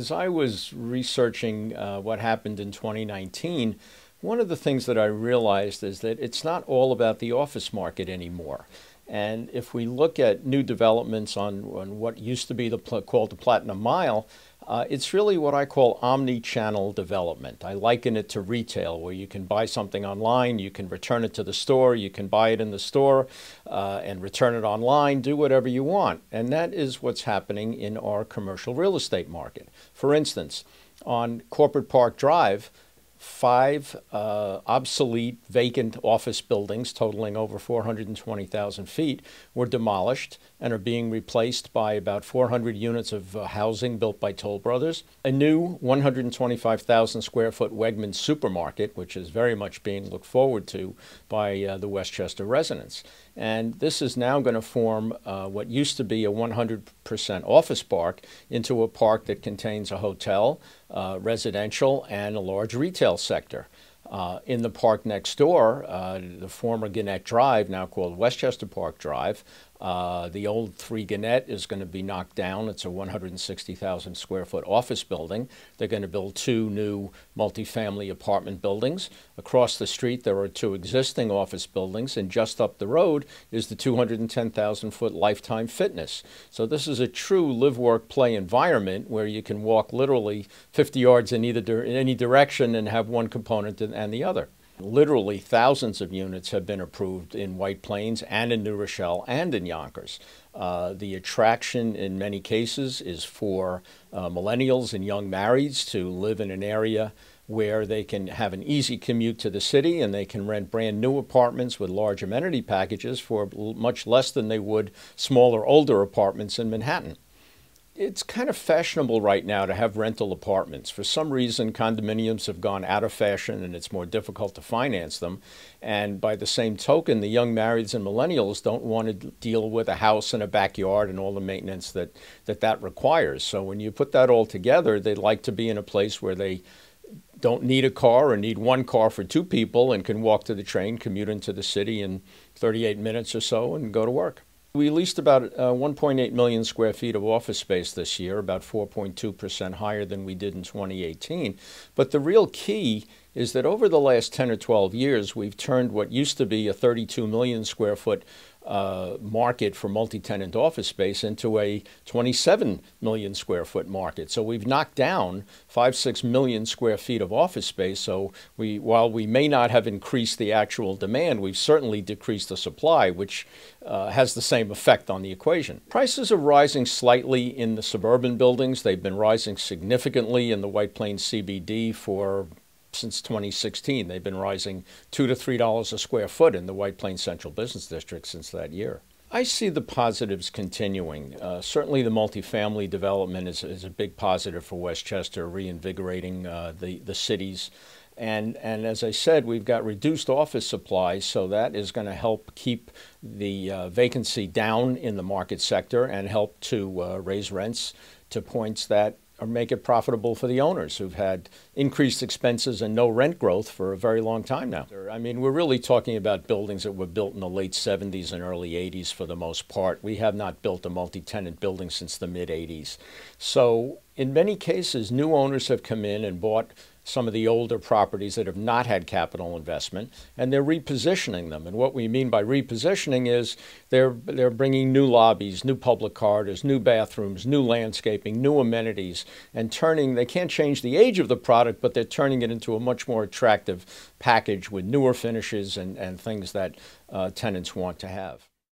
As I was researching uh, what happened in 2019, one of the things that I realized is that it's not all about the office market anymore. And if we look at new developments on, on what used to be the called the Platinum Mile, uh, it's really what I call omni-channel development. I liken it to retail, where you can buy something online, you can return it to the store, you can buy it in the store uh, and return it online, do whatever you want. And that is what's happening in our commercial real estate market. For instance, on Corporate Park Drive, five uh, obsolete, vacant office buildings totaling over 420,000 feet were demolished and are being replaced by about 400 units of uh, housing built by Toll Brothers. A new 125,000 square foot Wegmans supermarket, which is very much being looked forward to by uh, the Westchester residents. And this is now going to form uh, what used to be a 100% office park into a park that contains a hotel, uh, residential and a large retail sector. Uh, in the park next door, uh, the former Gannett Drive, now called Westchester Park Drive, uh, the old Three Gannett is going to be knocked down. It's a 160,000 square foot office building. They're going to build two new multifamily apartment buildings. Across the street, there are two existing office buildings, and just up the road is the 210,000 foot Lifetime Fitness. So this is a true live, work, play environment where you can walk literally 50 yards in either in any direction and have one component and the other literally thousands of units have been approved in White Plains and in New Rochelle and in Yonkers. Uh, the attraction in many cases is for uh, millennials and young marrieds to live in an area where they can have an easy commute to the city and they can rent brand new apartments with large amenity packages for much less than they would smaller, older apartments in Manhattan it's kind of fashionable right now to have rental apartments. For some reason, condominiums have gone out of fashion and it's more difficult to finance them. And by the same token, the young marrieds and millennials don't want to deal with a house and a backyard and all the maintenance that that, that requires. So when you put that all together, they'd like to be in a place where they don't need a car or need one car for two people and can walk to the train, commute into the city in 38 minutes or so, and go to work. We leased about uh, 1.8 million square feet of office space this year, about 4.2% higher than we did in 2018. But the real key is that over the last 10 or 12 years, we've turned what used to be a 32 million square foot uh, market for multi-tenant office space into a 27 million square foot market. So we've knocked down five, six million square feet of office space. So we, while we may not have increased the actual demand, we've certainly decreased the supply, which uh, has the same effect on the equation. Prices are rising slightly in the suburban buildings. They've been rising significantly in the White Plains CBD for since 2016. They've been rising two to three dollars a square foot in the White Plains Central Business District since that year. I see the positives continuing. Uh, certainly, the multifamily development is, is, a big positive for Westchester, reinvigorating uh, the, the cities. And, and as I said, we've got reduced office supply, so that is going to help keep the uh, vacancy down in the market sector and help to uh, raise rents to points that or make it profitable for the owners who've had increased expenses and no rent growth for a very long time now. I mean, we're really talking about buildings that were built in the late 70s and early 80s for the most part. We have not built a multi tenant building since the mid 80s. So in many cases, new owners have come in and bought some of the older properties that have not had capital investment, and they're repositioning them. And what we mean by repositioning is they're they're bringing new lobbies, new public corridors, new bathrooms, new landscaping, new amenities, and turning. They can't change the age of the product, but they're turning it into a much more attractive package with newer finishes and and things that uh, tenants want to have.